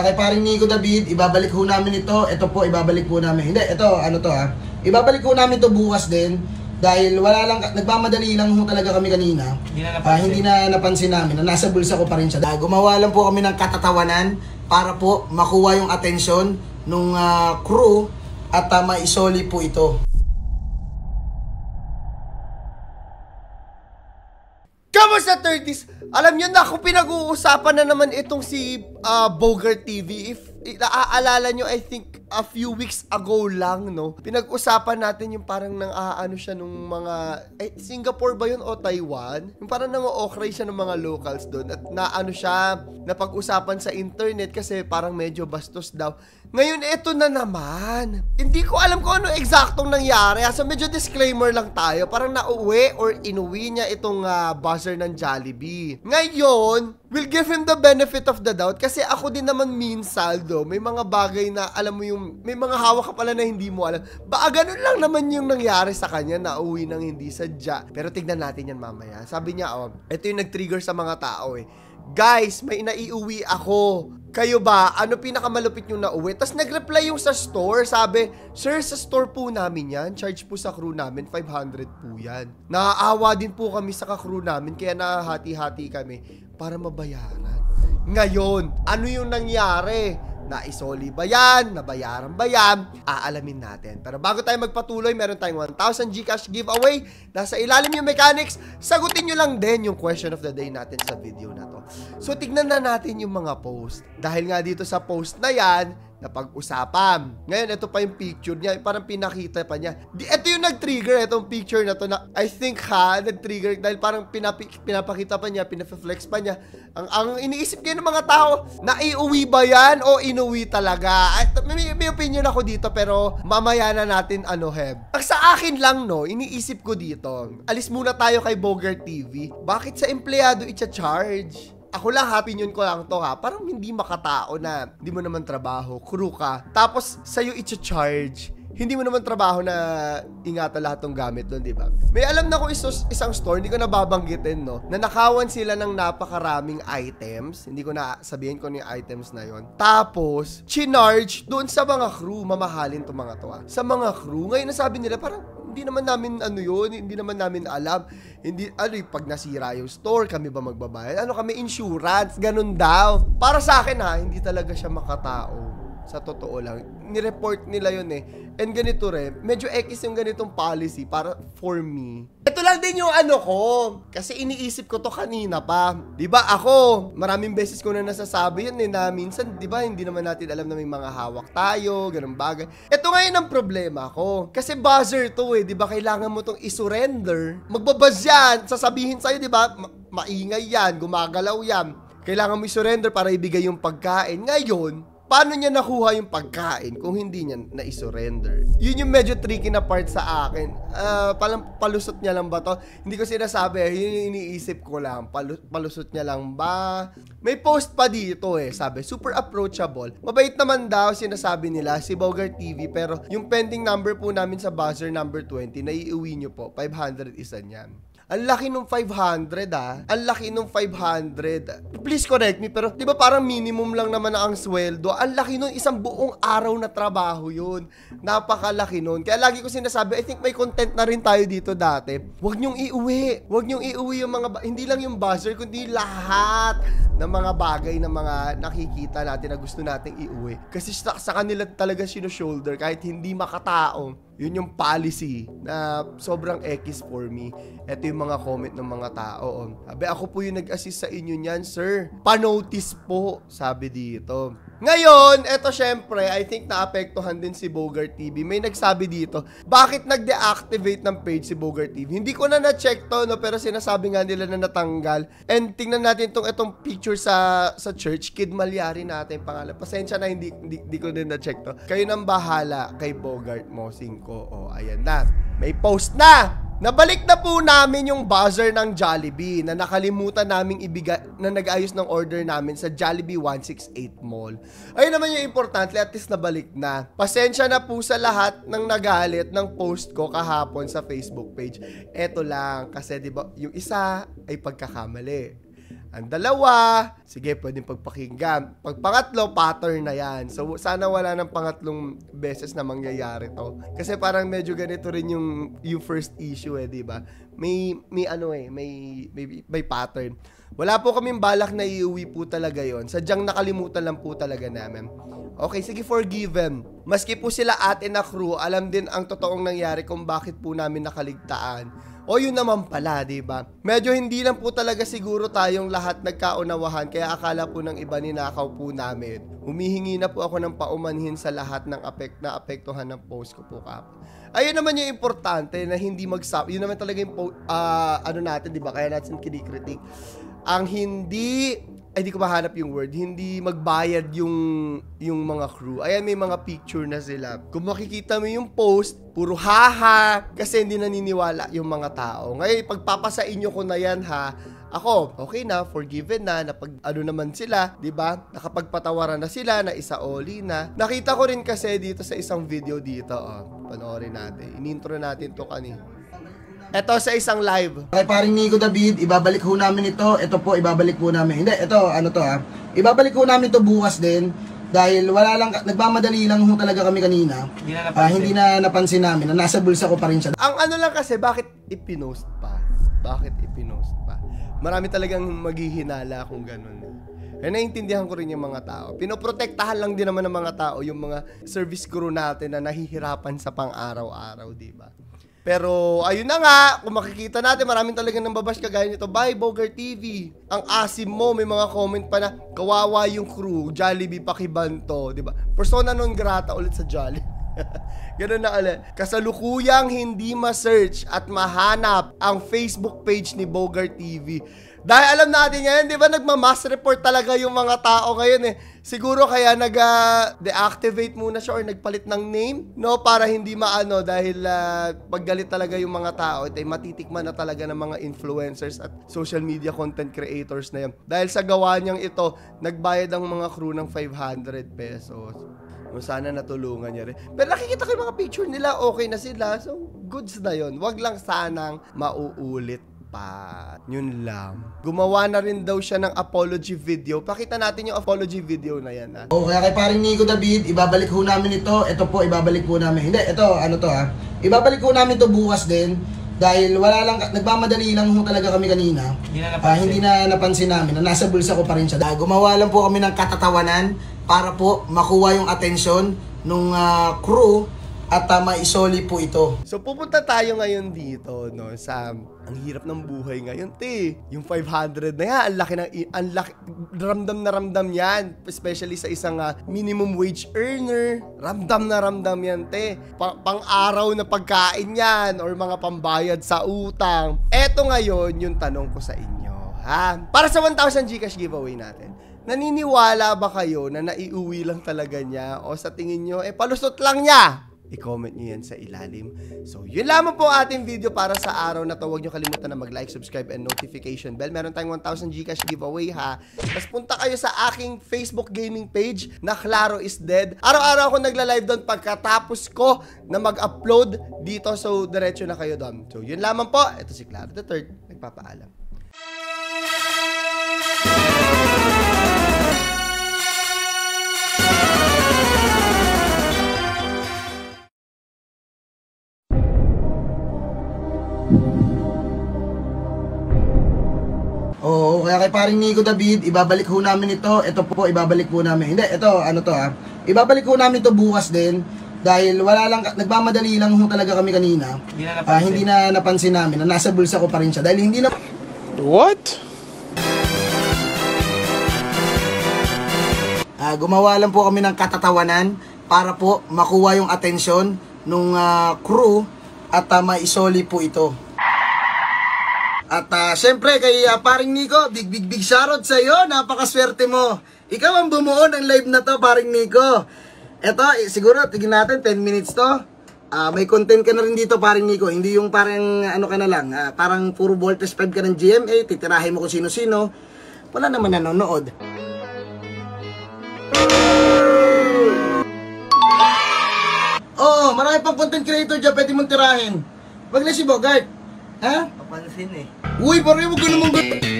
uh, kay paring Nico David, ibabalik ho namin ito. Ito po, ibabalik po namin. Hindi, ito, ano to ha. Ah. Ibabalik ho namin to bukas din. Dahil wala lang, nagmamadali lang ho talaga kami kanina. Hindi na ah, napansin. Uh, hindi na napansin namin. Na nasa bulsa ko pa rin siya. Uh, gumawa lang po kami ng katatawanan para po makuha yung atensyon ng uh, ah, crew at uh, maisoli po ito. course, sa 30s, alam niyo na kung pinag-uusapan na naman itong si uh, ah, Bogart TV. If naaalala niyo, I think a few weeks ago lang, no? Pinag-usapan natin yung parang nang aano siya nung mga... Eh, Singapore ba yun o Taiwan? Yung parang nang okray siya ng mga locals doon. At naano siya, napag-usapan sa internet kasi parang medyo bastos daw. Ngayon, eto na naman. Hindi ko alam kung ano eksaktong nangyari. Ah, so, medyo disclaimer lang tayo. Parang nauwi or inuwi niya itong uh, buzzer ng Jollibee. Ngayon, we'll give him the benefit of the doubt. Kasi ako din naman minsan, do, may mga bagay na alam mo yung, may mga hawak ka pala na hindi mo alam. Ba, ganun lang naman yung nangyari sa kanya. Nauwi nang hindi sadya. Pero tignan natin yan mamaya. Sabi niya, oh, ito yung nag-trigger sa mga tao eh. Guys, may naiuwi ako kayo ba, ano pinakamalupit yung nauwi? Tapos nag-reply yung sa store, sabi, Sir, sa store po namin yan. Charge po sa crew namin, 500 po yan. Naaawa din po kami sa ka-crew namin, kaya nahati-hati kami para mabayaran. Ngayon, ano yung nangyari? Naisoli ba yan? Nabayaran ba yan? Aalamin natin. Pero bago tayo magpatuloy, meron tayong 1,000 Gcash giveaway. Nasa ilalim yung mechanics. Sagutin nyo lang din yung question of the day natin sa video na to. So, tignan na natin yung mga post. Dahil nga dito sa post na yan, pag usapan Ngayon, ito pa yung picture niya. Parang pinakita pa niya. Ito yung nag-trigger, itong picture na to na I think ha, nag-trigger dahil parang pinapi, pinapakita pa niya, pinaflex pa niya. Ang, ang iniisip kayo ng mga tao, na iuwi ba yan o inuwi talaga? At, may, may opinion ako dito pero mamaya na natin ano heb. Ang sa akin lang no, iniisip ko dito, alis muna tayo kay Bogart TV. Bakit sa empleyado i-charge? Ako lang, happy yun ko lang to ha. Parang hindi makatao na hindi mo naman trabaho, crew ka. Tapos, sa'yo iti-charge hindi mo naman trabaho na ingatan lahat ng gamit doon, di ba? May alam na ko isos, isang store, hindi ko nababanggitin, no? Na nakawan sila ng napakaraming items. Hindi ko na sabihin ko ano yung items na yon. Tapos, chinarge doon sa mga crew, mamahalin to mga to, ah. Sa mga crew, ngayon nasabi nila parang, hindi naman namin ano yun, hindi naman namin alam. Hindi, ano pag nasira yung store, kami ba magbabayad? Ano kami, insurance, ganun daw. Para sa akin ha, hindi talaga siya makatao sa totoo lang. Ni-report nila yon eh. And ganito rin, medyo X yung ganitong policy para for me. Ito lang din yung ano ko. Kasi iniisip ko to kanina pa. 'Di ba ako, maraming beses ko na nasasabi yun eh, na minsan 'di ba hindi naman natin alam na may mga hawak tayo, ganun bagay. Ito ngayon ang problema ko. Kasi buzzer to eh, 'di ba? Kailangan mo tong i-surrender. Magbabuzz yan, sasabihin sa'yo, 'di diba, Ma- maingay yan, gumagalaw yan. Kailangan mo i-surrender para ibigay yung pagkain. Ngayon, paano niya nakuha yung pagkain kung hindi niya na-surrender? Yun yung medyo tricky na part sa akin. Uh, palusot niya lang ba to? Hindi ko sinasabi, eh. yun yung iniisip ko lang. palusot niya lang ba? May post pa dito eh, sabi, super approachable. Mabait naman daw sinasabi nila si Bogart TV pero yung pending number po namin sa buzzer number 20, naiiwi niyo po. 500 isa niyan. Ang laki nung 500 ah. Ang laki nung 500. Please correct me pero 'di ba parang minimum lang naman ang sweldo. Ang laki nung isang buong araw na trabaho 'yun. Napakalaki nun. Kaya lagi ko sinasabi, I think may content na rin tayo dito dati. Huwag niyong iuwi. Huwag niyong iuwi yung mga hindi lang yung buzzer kundi lahat ng mga bagay na mga nakikita natin na gusto nating iuwi. Kasi sa, sa kanila talaga sino shoulder kahit hindi makatao yun yung policy na sobrang X for me. Ito yung mga comment ng mga tao. Sabi, ako po yung nag-assist sa inyo niyan, sir. Panotice po, sabi dito. Ngayon, eto syempre, I think naapektuhan din si Bogart TV. May nagsabi dito, bakit nag-deactivate ng page si Bogart TV? Hindi ko na na-check to, no, pero sinasabi nga nila na natanggal. And tingnan natin tong etong picture sa sa church, Kid Malyari natin pangalan. Pasensya na hindi hindi, hindi ko din na-check to. Kayo nang bahala kay Bogart mo, ko. O, oh, ayan na. May post na! Nabalik na po namin yung buzzer ng Jollibee na nakalimutan naming ibigay na nag-ayos ng order namin sa Jollibee 168 Mall. Ayun naman yung importante, at least nabalik na. Pasensya na po sa lahat ng nagalit ng post ko kahapon sa Facebook page. Eto lang, kasi 'di ba yung isa ay pagkakamali. Ang dalawa, sige, pwedeng pagpakinggan. Pagpangatlo, pattern na yan. So, sana wala ng pangatlong beses na mangyayari to. Kasi parang medyo ganito rin yung, yung first issue eh, di ba? May, may ano eh, may, may, may pattern. Wala po kaming balak na iuwi po talaga yon Sadyang nakalimutan lang po talaga namin. Okay, sige, forgiven. Maski po sila atin na crew, alam din ang totoong nangyari kung bakit po namin nakaligtaan. O yun naman pala, ba? Diba? Medyo hindi lang po talaga siguro tayong lahat nagkaunawahan kaya akala po ng iba ninakaw po namin. Humihingi na po ako ng paumanhin sa lahat ng apekt na apektuhan ng post ko po kap. Ayun naman yung importante na hindi magsab. Yun naman talaga yung po, uh, ano natin, 'di ba? Kaya natin kinikritik. Ang hindi ay di ko mahanap yung word, hindi magbayad yung yung mga crew. Ayan, may mga picture na sila. Kung makikita mo yung post, puro haha kasi hindi naniniwala yung mga tao. Ngayon, pagpapasa inyo ko na yan ha, ako, okay na, forgiven na, na pag ano naman sila, 'di ba? Nakapagpatawaran na sila, na isa oli na. Nakita ko rin kasi dito sa isang video dito, oh. Panoorin natin. Inintro natin 'to kanina. Ito sa isang live. Kay paring Nico David, ibabalik ho namin ito. Ito po, ibabalik po namin. Hindi, ito, ano to ha. Ibabalik ho namin to bukas din. Dahil wala lang, nagmamadali lang ho talaga kami kanina. Hindi na ah, napansin. Uh, hindi na napansin namin na nasa bulsa ko pa rin siya. Ang ano lang kasi, bakit ipinost pa? Bakit ipinost pa? Marami talagang maghihinala kung ganun. Kaya eh, naiintindihan ko rin yung mga tao. Pinoprotektahan lang din naman ng mga tao yung mga service crew natin na nahihirapan sa pang-araw-araw, di ba? Pero ayun na nga, kung makikita natin, maraming talaga nang babash kagaya nito. Bye, Boger TV. Ang asim mo, may mga comment pa na, kawawa yung crew, Jollibee pakibanto, di ba? Persona non grata ulit sa Jollibee. Ganun na ulit. Kasalukuyang hindi ma-search at mahanap ang Facebook page ni Bogart TV. Dahil alam natin ngayon, di ba nagma-mass report talaga yung mga tao ngayon eh. Siguro kaya nag-deactivate uh, muna siya or nagpalit ng name, no? Para hindi maano dahil uh, paggalit talaga yung mga tao, ito eh, matitikman na talaga ng mga influencers at social media content creators na yan. Dahil sa gawa niyang ito, nagbayad ang mga crew ng 500 pesos. O sana natulungan niya rin. Pero nakikita ko yung mga picture nila, okay na sila. So, goods na yon. Wag lang sanang mauulit pa. Yun lang. Gumawa na rin daw siya ng apology video. Pakita natin yung apology video na yan. Ha? Oh, kaya kay paring Nico David, ibabalik ho namin ito. Ito po, ibabalik po namin. Hindi, ito, ano to ha. Ibabalik ho namin to bukas din dahil wala lang, nagmamadali lang ho talaga kami kanina. Hindi na Uh, hindi na napansin namin na nasa bulsa ko pa rin siya. Uh, gumawa lang po kami ng katatawanan para po makuha yung atensyon nung uh, crew at tama isoli po ito. So pupunta tayo ngayon dito no sa ang hirap ng buhay ngayon, te. Yung 500 na yan, ang laki ng ang laki, ramdam na ramdam yan, especially sa isang uh, minimum wage earner. Ramdam na ramdam yan, te. Pa- pang-araw na pagkain yan or mga pambayad sa utang. Eto ngayon yung tanong ko sa inyo, ha? Para sa 1,000 Gcash giveaway natin. Naniniwala ba kayo na naiuwi lang talaga niya o sa tingin niyo, eh palusot lang niya? I-comment nyo yan sa ilalim. So, yun lamang po ating video para sa araw na to. Huwag nyo kalimutan na mag-like, subscribe, and notification bell. Meron tayong 1,000 Gcash giveaway ha. Tapos punta kayo sa aking Facebook gaming page na Claro is Dead. Araw-araw ako nagla-live doon pagkatapos ko na mag-upload dito. So, diretso na kayo doon. So, yun lamang po. Ito si Claro the Third. Nagpapaalam. Thank you. kay paring Nico David, ibabalik ho namin ito. Ito po, ibabalik po namin. Hindi, ito, ano to ha. Ibabalik ho namin ito bukas din. Dahil wala lang, nagmamadali lang ho talaga kami kanina. Hindi na ah, napansin. Uh, hindi na napansin namin na nasa bulsa ko pa rin siya. Dahil hindi na... What? Uh, gumawa lang po kami ng katatawanan para po makuha yung atensyon ng uh, ah, crew at uh, maisoli po ito. At uh, syempre kay uh, paring Nico, big big big shoutout sa iyo. Napakaswerte mo. Ikaw ang bumuo ng live na to, paring Nico. Ito, siguro tingin natin 10 minutes to. Uh, may content ka na rin dito, paring Nico. Hindi yung parang ano ka na lang, uh, parang puro voltage 5 ka ng GMA, titirahin mo kung sino-sino. Wala naman nanonood. Oo, marami pang content creator dyan, pwede mong tirahin. Wag na si Bogart. Hah? Apaan sini? Uy, pare, bukan ka naman